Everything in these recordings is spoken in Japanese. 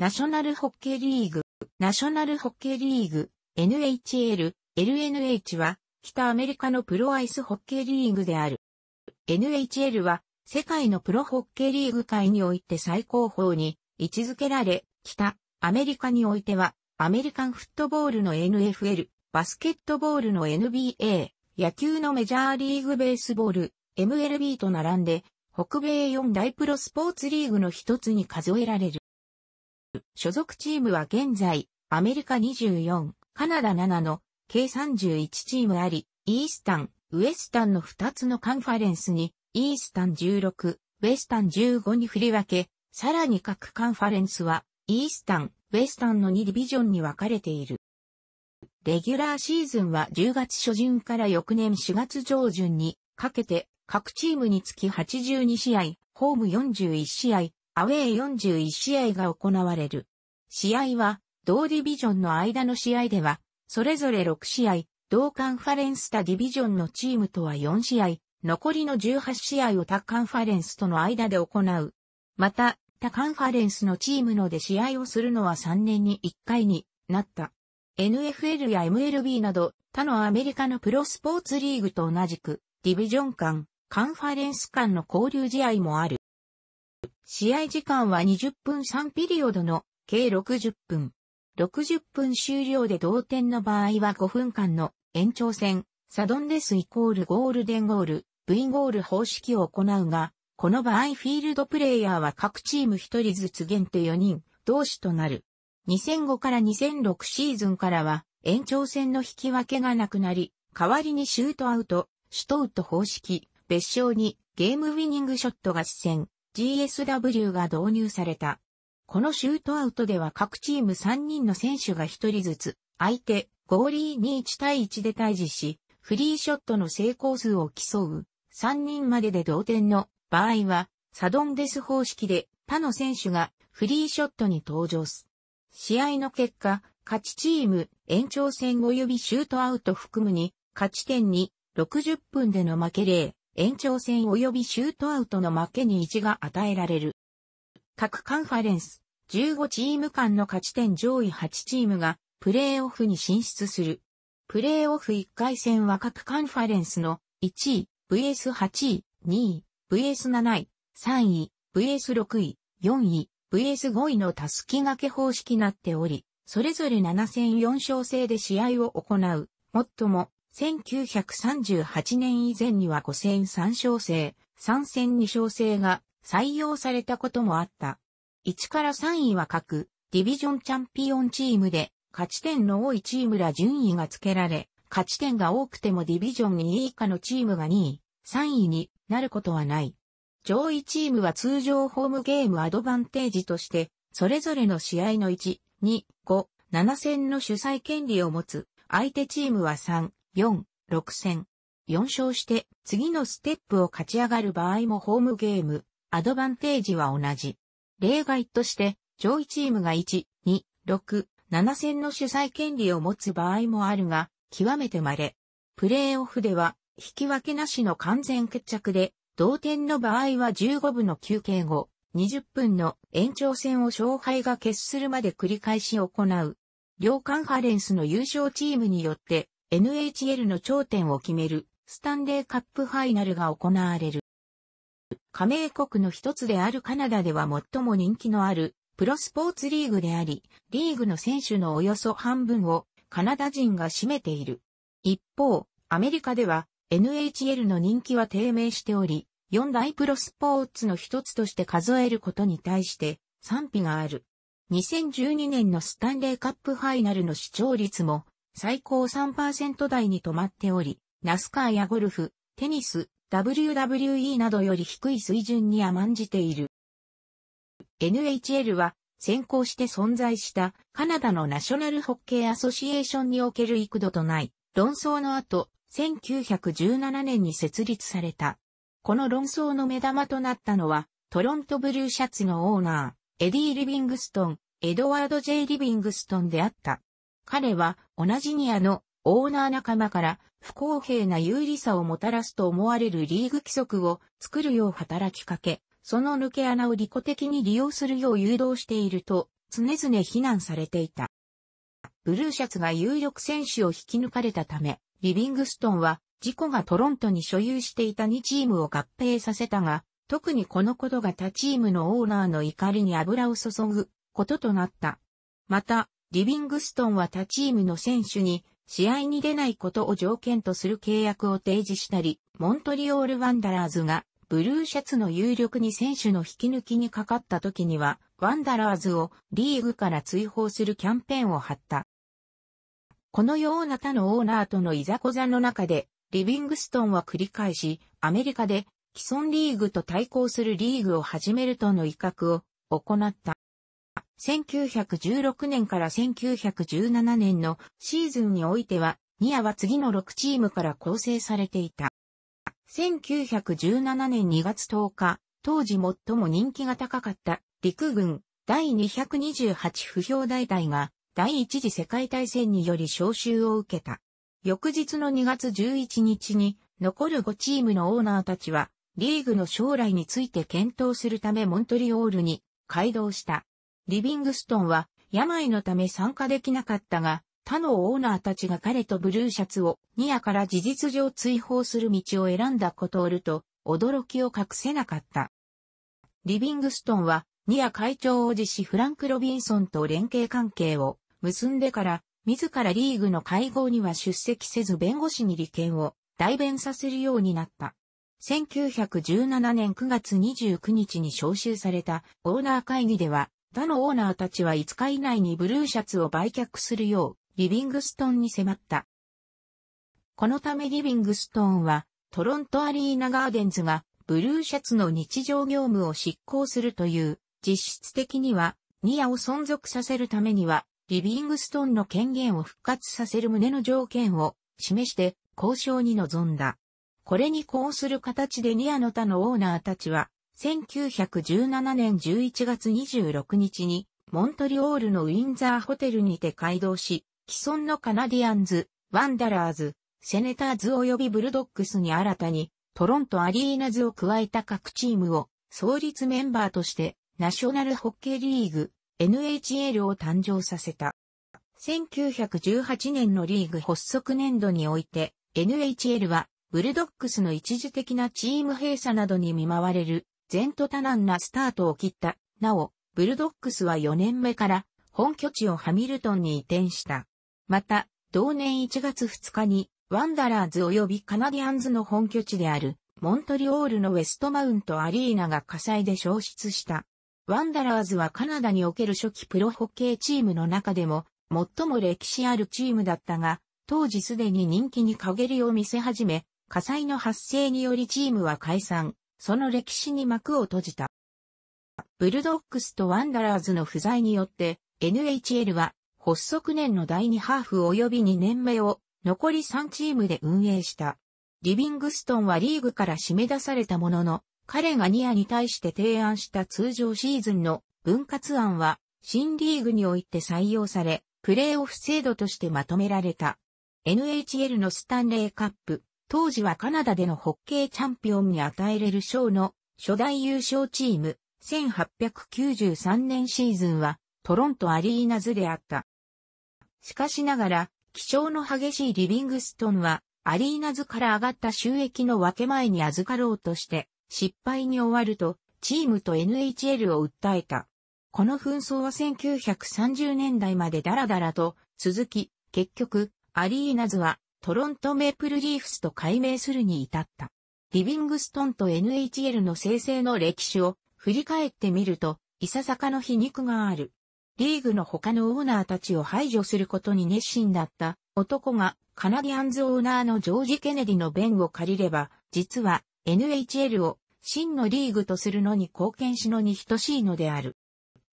ナショナルホッケーリーグ、ナショナルホッケーリーグ、NHL、LNH は、北アメリカのプロアイスホッケーリーグである。NHL は、世界のプロホッケーリーグ界において最高峰に位置づけられ、北アメリカにおいては、アメリカンフットボールの NFL、バスケットボールの NBA、野球のメジャーリーグベースボール、MLB と並んで、北米4大プロスポーツリーグの一つに数えられる。所属チームは現在、アメリカ24、カナダ7の計31チームあり、イースタン、ウエスタンの2つのカンファレンスに、イースタン16、ウエスタン15に振り分け、さらに各カンファレンスは、イースタン、ウエスタンの2ディビジョンに分かれている。レギュラーシーズンは10月初旬から翌年4月上旬にかけて、各チームにつき82試合、ホーム41試合、アウェー41試合が行われる。試合は、同ディビジョンの間の試合では、それぞれ6試合、同カンファレンス他ディビジョンのチームとは4試合、残りの18試合を他カンファレンスとの間で行う。また、他カンファレンスのチームので試合をするのは3年に1回になった。NFL や MLB など他のアメリカのプロスポーツリーグと同じく、ディビジョン間、カンファレンス間の交流試合もある。試合時間は20分3ピリオドの計60分。60分終了で同点の場合は5分間の延長戦、サドンデスイコールゴールデンゴール、V ゴール方式を行うが、この場合フィールドプレイヤーは各チーム1人ずつ限定4人、同士となる。2005から2006シーズンからは延長戦の引き分けがなくなり、代わりにシュートアウト、シュトウト方式、別称にゲームウィニングショット合戦、GSW が導入された。このシュートアウトでは各チーム3人の選手が1人ずつ、相手、ゴーリーに1対1で対峙し、フリーショットの成功数を競う、3人までで同点の場合は、サドンデス方式で他の選手がフリーショットに登場す。試合の結果、勝ちチーム、延長戦及びシュートアウト含むに、勝ち点に60分での負け例、延長戦及びシュートアウトの負けに1が与えられる。各カンファレンス、15チーム間の勝ち点上位8チームが、プレーオフに進出する。プレーオフ1回戦は各カンファレンスの1位、VS8 位、2位、VS7 位、3位、VS6 位、4位、VS5 位のたすき掛け方式なっており、それぞれ7戦4勝制で試合を行う。もっとも、1938年以前には5戦3小制、3戦2小制が採用されたこともあった。1から3位は各ディビジョンチャンピオンチームで勝ち点の多いチームら順位が付けられ、勝ち点が多くてもディビジョン2位以下のチームが2位、3位になることはない。上位チームは通常ホームゲームアドバンテージとして、それぞれの試合の1、2、5、7戦の主催権利を持つ、相手チームは3、4、6戦。4勝して次のステップを勝ち上がる場合もホームゲーム、アドバンテージは同じ。例外として、上位チームが1、2、6、7戦の主催権利を持つ場合もあるが、極めて稀。プレーオフでは、引き分けなしの完全決着で、同点の場合は15分の休憩後、20分の延長戦を勝敗が決するまで繰り返し行う。両カンファレンスの優勝チームによって NHL の頂点を決めるスタンレーカップファイナルが行われる。加盟国の一つであるカナダでは最も人気のあるプロスポーツリーグであり、リーグの選手のおよそ半分をカナダ人が占めている。一方、アメリカでは NHL の人気は低迷しており、四大プロスポーツの一つとして数えることに対して賛否がある。2012年のスタンレーカップファイナルの視聴率も最高3%台に止まっており、ナスカーやゴルフ、テニス、WWE などより低い水準に甘んじている。NHL は先行して存在したカナダのナショナルホッケーアソシエーションにおける幾度とない論争の後、1917年に設立された。この論争の目玉となったのは、トロントブルーシャツのオーナー、エディ・リビングストン、エドワード・ J・ リビングストンであった。彼は同じニアのオーナー仲間から不公平な有利さをもたらすと思われるリーグ規則を作るよう働きかけ、その抜け穴を利己的に利用するよう誘導していると常々非難されていた。ブルーシャツが有力選手を引き抜かれたため、リビングストンは事故がトロントに所有していた2チームを合併させたが、特にこのことが他チームのオーナーの怒りに油を注ぐこととなった。また、リビングストンは他チームの選手に試合に出ないことを条件とする契約を提示したり、モントリオール・ワンダラーズがブルーシャツの有力に選手の引き抜きにかかった時には、ワンダラーズをリーグから追放するキャンペーンを張った。このような他のオーナーとのいざこざの中で、リビングストンは繰り返し、アメリカで既存リーグと対抗するリーグを始めるとの威嚇を行った。1916年から1917年のシーズンにおいては、ニアは次の6チームから構成されていた。1917年2月10日、当時最も人気が高かった陸軍第228不評大隊が第一次世界大戦により招集を受けた。翌日の2月11日に残る5チームのオーナーたちはリーグの将来について検討するためモントリオールに街道した。リビングストンは病のため参加できなかったが、他のオーナーたちが彼とブルーシャツをニアから事実上追放する道を選んだことをると、驚きを隠せなかった。リビングストンは、ニア会長を辞しフランク・ロビンソンと連携関係を結んでから、自らリーグの会合には出席せず弁護士に利権を代弁させるようになった。1917年9月29日に招集されたオーナー会議では、他のオーナーたちは5日以内にブルーシャツを売却するよう、リビングストーンに迫った。このためリビングストーンは、トロントアリーナガーデンズが、ブルーシャツの日常業務を執行するという、実質的には、ニアを存続させるためには、リビングストーンの権限を復活させる旨の条件を示して交渉に臨んだ。これに呼する形でニアの他のオーナーたちは1917年11月26日に、モントリオールのウィンザーホテルにて開動し、既存のカナディアンズ、ワンダラーズ、セネターズ及びブルドックスに新たに、トロントアリーナズを加えた各チームを、創立メンバーとして、ナショナルホッケーリーグ、NHL を誕生させた。1918年のリーグ発足年度において、NHL は、ブルドックスの一時的なチーム閉鎖などに見舞われる前途多難なスタートを切った。なお、ブルドックスは4年目から本拠地をハミルトンに移転した。また、同年1月2日に、ワンダラーズ及びカナディアンズの本拠地である、モントリオールのウェストマウントアリーナが火災で消失した。ワンダラーズはカナダにおける初期プロホッケーチームの中でも、最も歴史あるチームだったが、当時すでに人気に陰りを見せ始め、火災の発生によりチームは解散。その歴史に幕を閉じた。ブルドックスとワンダラーズの不在によって、NHL は発足年の第2ハーフ及び2年目を残り3チームで運営した。リビングストンはリーグから締め出されたものの、彼がニアに対して提案した通常シーズンの分割案は、新リーグにおいて採用され、プレーオフ制度としてまとめられた。NHL のスタンレーカップ、当時はカナダでのホッケーチャンピオンに与えれる賞の初代優勝チーム、1893年シーズンはトロントアリーナズであった。しかしながら、気象の激しいリビングストンは、アリーナズから上がった収益の分け前に預かろうとして、失敗に終わると、チームと NHL を訴えた。この紛争は1930年代までダラダラと続き、結局、アリーナズはトロントメープルリーフスと改名するに至った。リビングストンと NHL の生成の歴史を振り返ってみると、いささかの皮肉がある。リーグの他のオーナーたちを排除することに熱心だった男がカナディアンズオーナーのジョージ・ケネディの弁を借りれば、実は NHL を真のリーグとするのに貢献しのに等しいのである。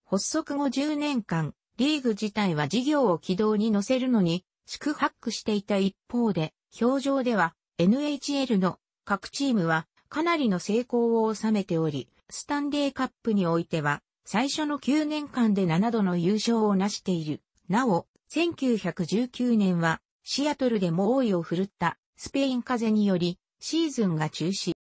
発足後10年間、リーグ自体は事業を軌道に乗せるのに宿泊していた一方で、表情では NHL の各チームはかなりの成功を収めており、スタンデーカップにおいては、最初の9年間で7度の優勝を成している。なお、1919年は、シアトルでも大いを振るったスペイン風により、シーズンが中止。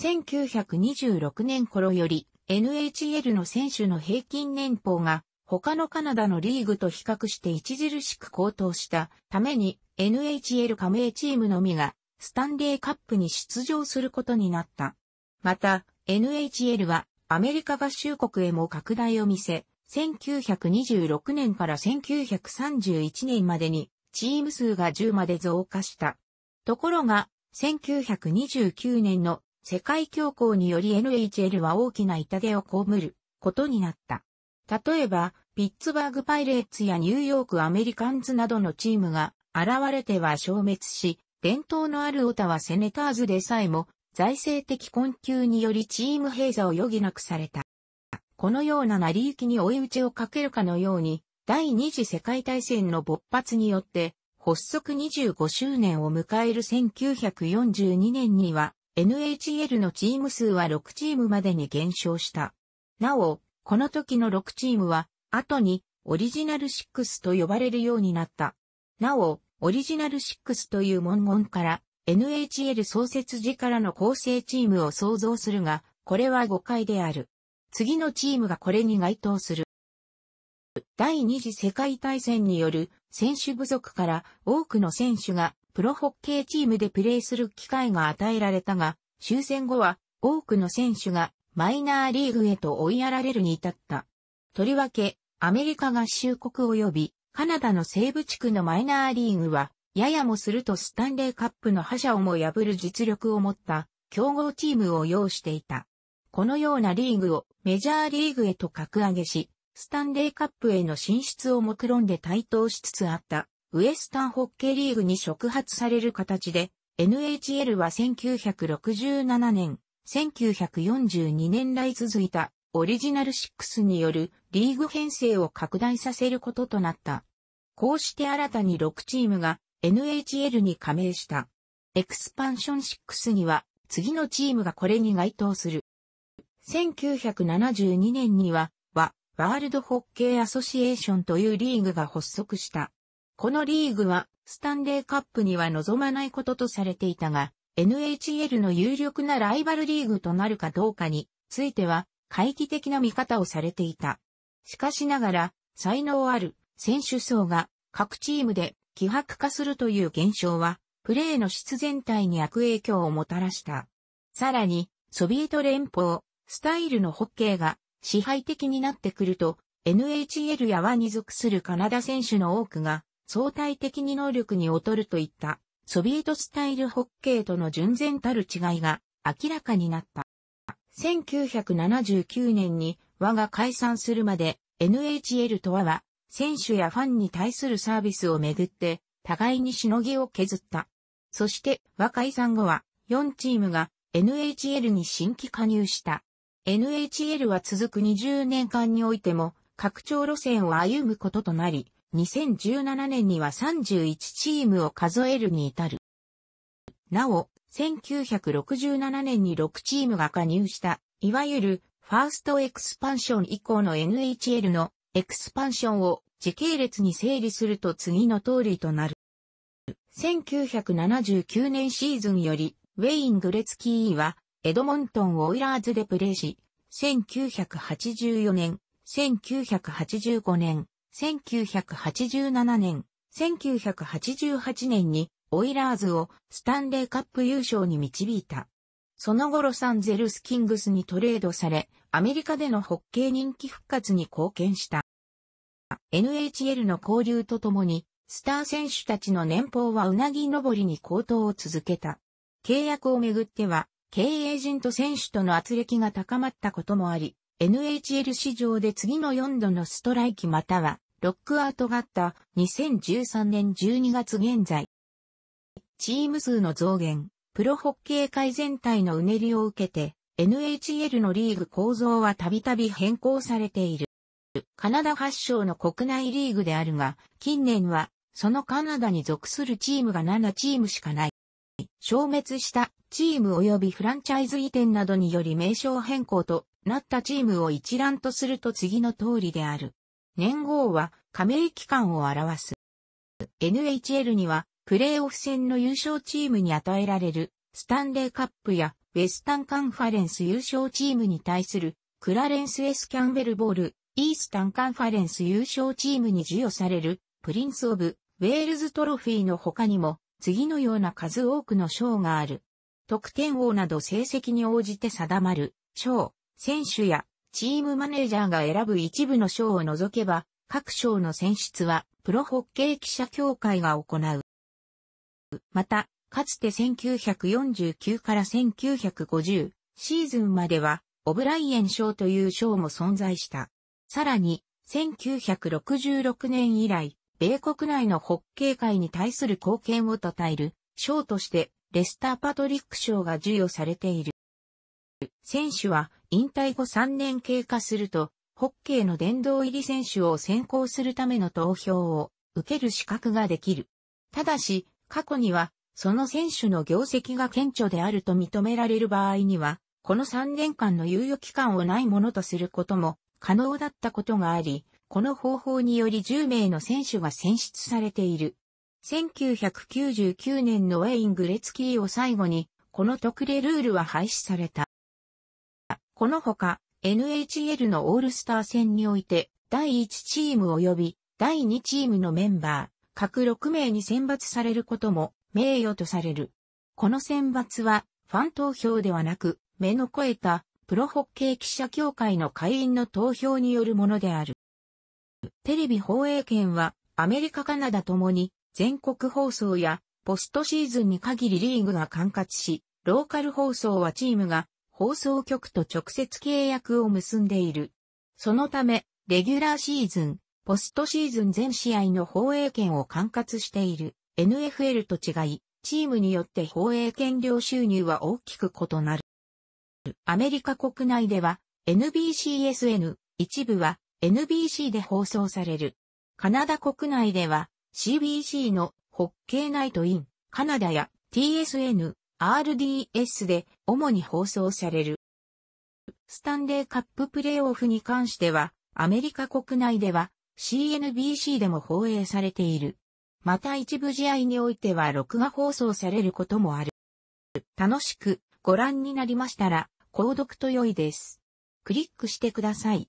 1926年頃より、NHL の選手の平均年俸が他のカナダのリーグと比較して著しく高騰したために NHL 加盟チームのみがスタンレーカップに出場することになった。また、NHL はアメリカ合衆国へも拡大を見せ、1926年から1931年までにチーム数が10まで増加した。ところが、1929年の世界恐慌により NHL は大きな痛手を被ることになった。例えば、ピッツバーグパイレーツやニューヨークアメリカンズなどのチームが現れては消滅し、伝統のあるオタはセネターズでさえも財政的困窮によりチーム閉鎖を余儀なくされた。このような成り行きに追い打ちをかけるかのように、第二次世界大戦の勃発によって、発足25周年を迎える1942年には、NHL のチーム数は6チームまでに減少した。なお、この時の6チームは、後にオリジナル6と呼ばれるようになった。なお、オリジナル6という文言から NHL 創設時からの構成チームを想像するが、これは誤解である。次のチームがこれに該当する。第二次世界大戦による選手不足から多くの選手がプロホッケーチームでプレーする機会が与えられたが、終戦後は多くの選手がマイナーリーグへと追いやられるに至った。とりわけ、アメリカ合衆国及びカナダの西部地区のマイナーリーグは、ややもするとスタンレーカップの覇者をも破る実力を持った強豪チームを要していた。このようなリーグをメジャーリーグへと格上げし、スタンレーカップへの進出を目論んで台頭しつつあったウエスタンホッケーリーグに触発される形で NHL は1967年1942年来続いたオリジナル6によるリーグ編成を拡大させることとなった。こうして新たに6チームが NHL に加盟した。エクスパンション6には次のチームがこれに該当する。1972年には、は、ワールドホッケーアソシエーションというリーグが発足した。このリーグは、スタンレーカップには望まないこととされていたが、NHL の有力なライバルリーグとなるかどうかについては、回帰的な見方をされていた。しかしながら、才能ある選手層が各チームで希薄化するという現象は、プレーの質全体に悪影響をもたらした。さらに、ソビエト連邦、スタイルのホッケーが支配的になってくると、NHL や輪に属するカナダ選手の多くが相対的に能力に劣るといったソビエトスタイルホッケーとの純然たる違いが明らかになった。1979年に和が解散するまで NHL と和は選手やファンに対するサービスをめぐって互いにしのぎを削った。そして和解散後は4チームが NHL に新規加入した。NHL は続く20年間においても拡張路線を歩むこととなり、2017年には31チームを数えるに至る。なお、1967年に6チームが加入した、いわゆるファーストエクスパンション以降の NHL のエクスパンションを時系列に整理すると次の通りとなる。1979年シーズンより、ウェイン・グレツキーは、エドモントン・オイラーズでプレーし、1984年、1985年、1987年、1988年にオイラーズをスタンレーカップ優勝に導いた。その後ロサンゼルスキングスにトレードされ、アメリカでのホッケー人気復活に貢献した。NHL の交流とともに、スター選手たちの年俸はうなぎ登りに高騰を続けた。契約をめぐっては、経営陣と選手との圧力が高まったこともあり、NHL 市場で次の4度のストライキまたはロックアウトがあった2013年12月現在。チーム数の増減、プロホッケー界全体のうねりを受けて、NHL のリーグ構造はたびたび変更されている。カナダ発祥の国内リーグであるが、近年は、そのカナダに属するチームが7チームしかない。消滅したチーム及びフランチャイズ移転などにより名称変更となったチームを一覧とすると次の通りである。年号は加盟期間を表す。NHL にはプレーオフ戦の優勝チームに与えられるスタンレーカップやウェスタンカンファレンス優勝チームに対するクラレンス・エス・キャンベル・ボール、イースタンカンファレンス優勝チームに授与されるプリンス・オブ・ウェールズ・トロフィーの他にも次のような数多くの賞がある。得点王など成績に応じて定まる賞、選手やチームマネージャーが選ぶ一部の賞を除けば、各賞の選出は、プロホッケー記者協会が行う。また、かつて1949から1950シーズンまでは、オブライエン賞という賞も存在した。さらに、1966年以来、米国内のホッケー界に対する貢献を称える賞として、レスター・パトリック賞が授与されている。選手は引退後3年経過すると、ホッケーの殿堂入り選手を選考するための投票を受ける資格ができる。ただし、過去には、その選手の業績が顕著であると認められる場合には、この3年間の猶予期間をないものとすることも可能だったことがあり、この方法により10名の選手が選出されている。1999年のウェイン・グレツキーを最後に、この特例ルールは廃止された。このほか、NHL のオールスター戦において、第1チーム及び第2チームのメンバー、各6名に選抜されることも名誉とされる。この選抜は、ファン投票ではなく、目の肥えた、プロホッケー記者協会の会員の投票によるものである。テレビ放映権は、アメリカカナダともに、全国放送や、ポストシーズンに限りリーグが管轄し、ローカル放送はチームが放送局と直接契約を結んでいる。そのため、レギュラーシーズン、ポストシーズン全試合の放映権を管轄している NFL と違い、チームによって放映権料収入は大きく異なる。アメリカ国内では NBCSN 一部は NBC で放送される。カナダ国内では CBC のホッケーナイトインカナダや TSN RDS で主に放送される。スタンレーカッププレーオフに関しては、アメリカ国内では CNBC でも放映されている。また一部試合においては録画放送されることもある。楽しくご覧になりましたら、購読と良いです。クリックしてください。